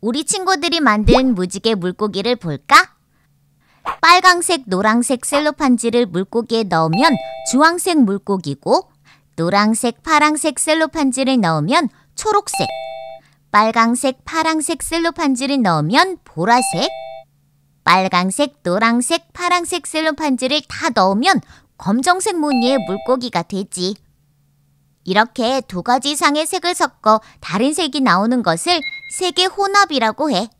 우리 친구들이 만든 무지개 물고기를 볼까? 빨강색, 노랑색 셀로판지를 물고기에 넣으면 주황색 물고기고 노랑색, 파랑색 셀로판지를 넣으면 초록색 빨강색, 파랑색 셀로판지를 넣으면 보라색 빨강색, 노랑색, 파랑색 셀로판지를 다 넣으면 검정색 무늬의 물고기가 되지. 이렇게 두 가지 이상의 색을 섞어 다른 색이 나오는 것을 색의 혼합이라고 해.